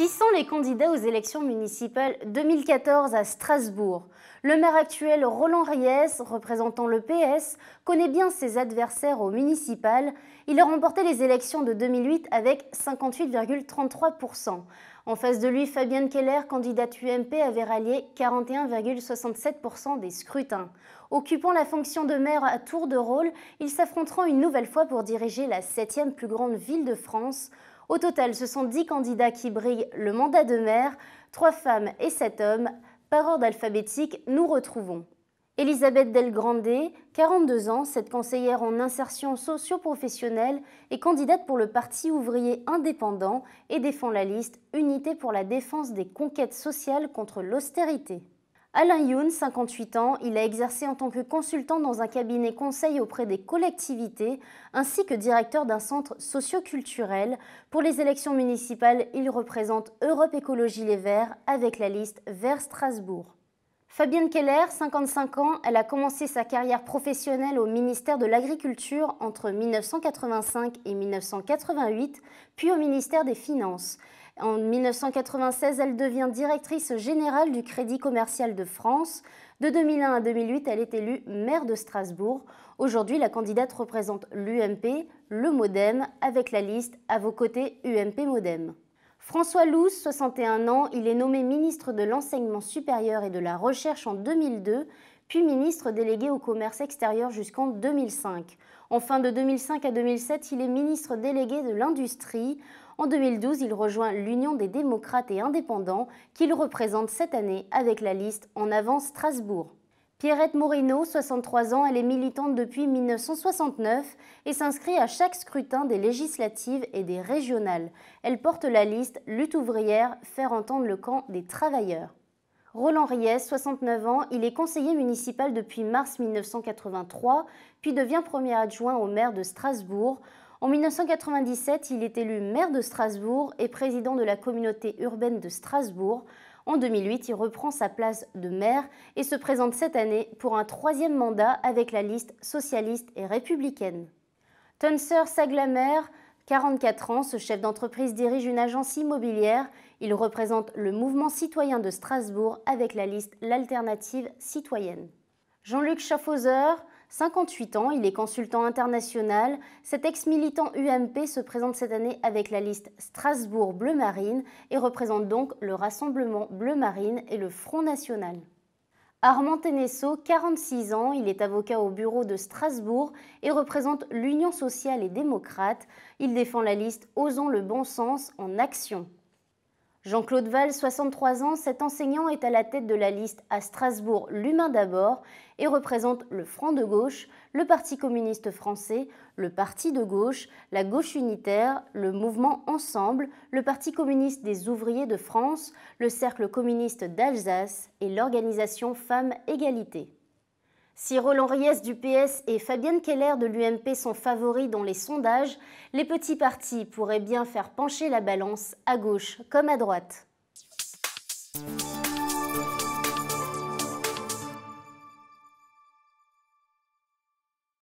Qui sont les candidats aux élections municipales 2014 à Strasbourg Le maire actuel Roland Ries, représentant le PS, connaît bien ses adversaires au municipal. Il a remporté les élections de 2008 avec 58,33%. En face de lui, Fabienne Keller, candidate UMP, avait rallié 41,67% des scrutins. Occupant la fonction de maire à tour de rôle, ils s'affronteront une nouvelle fois pour diriger la septième plus grande ville de France. Au total, ce sont 10 candidats qui brillent le mandat de maire, 3 femmes et 7 hommes. Par ordre alphabétique, nous retrouvons Elisabeth Del 42 ans, cette conseillère en insertion socio-professionnelle est candidate pour le Parti ouvrier indépendant et défend la liste Unité pour la défense des conquêtes sociales contre l'austérité. Alain Youn, 58 ans, il a exercé en tant que consultant dans un cabinet conseil auprès des collectivités ainsi que directeur d'un centre socioculturel. Pour les élections municipales, il représente Europe Écologie Les Verts avec la liste Vers Strasbourg. Fabienne Keller, 55 ans, elle a commencé sa carrière professionnelle au ministère de l'Agriculture entre 1985 et 1988, puis au ministère des Finances. En 1996, elle devient directrice générale du Crédit commercial de France. De 2001 à 2008, elle est élue maire de Strasbourg. Aujourd'hui, la candidate représente l'UMP, le Modem, avec la liste à vos côtés UMP Modem. François Louz, 61 ans, il est nommé ministre de l'Enseignement supérieur et de la Recherche en 2002, puis ministre délégué au commerce extérieur jusqu'en 2005. En fin de 2005 à 2007, il est ministre délégué de l'Industrie. En 2012, il rejoint l'Union des démocrates et indépendants qu'il représente cette année avec la liste En avant Strasbourg. Pierrette Moreno, 63 ans, elle est militante depuis 1969 et s'inscrit à chaque scrutin des législatives et des régionales. Elle porte la liste Lutte ouvrière, faire entendre le camp des travailleurs. Roland Ries, 69 ans, il est conseiller municipal depuis mars 1983, puis devient premier adjoint au maire de Strasbourg. En 1997, il est élu maire de Strasbourg et président de la communauté urbaine de Strasbourg. En 2008, il reprend sa place de maire et se présente cette année pour un troisième mandat avec la liste socialiste et républicaine. Tunser Saglamer, 44 ans, ce chef d'entreprise dirige une agence immobilière. Il représente le mouvement citoyen de Strasbourg avec la liste L'Alternative citoyenne. Jean-Luc Schaffhauser, 58 ans, il est consultant international. Cet ex-militant UMP se présente cette année avec la liste Strasbourg Bleu Marine et représente donc le Rassemblement Bleu Marine et le Front National. Armand Ténesseau, 46 ans, il est avocat au bureau de Strasbourg et représente l'Union sociale et démocrate. Il défend la liste Osons le bon sens en action. Jean-Claude Val, 63 ans, cet enseignant est à la tête de la liste à Strasbourg L'Humain d'abord et représente le Front de gauche, le Parti communiste français, le Parti de gauche, la gauche unitaire, le mouvement Ensemble, le Parti communiste des ouvriers de France, le Cercle communiste d'Alsace et l'organisation Femmes Égalité. Si Roland Ries du PS et Fabienne Keller de l'UMP sont favoris dans les sondages, les petits partis pourraient bien faire pencher la balance à gauche comme à droite.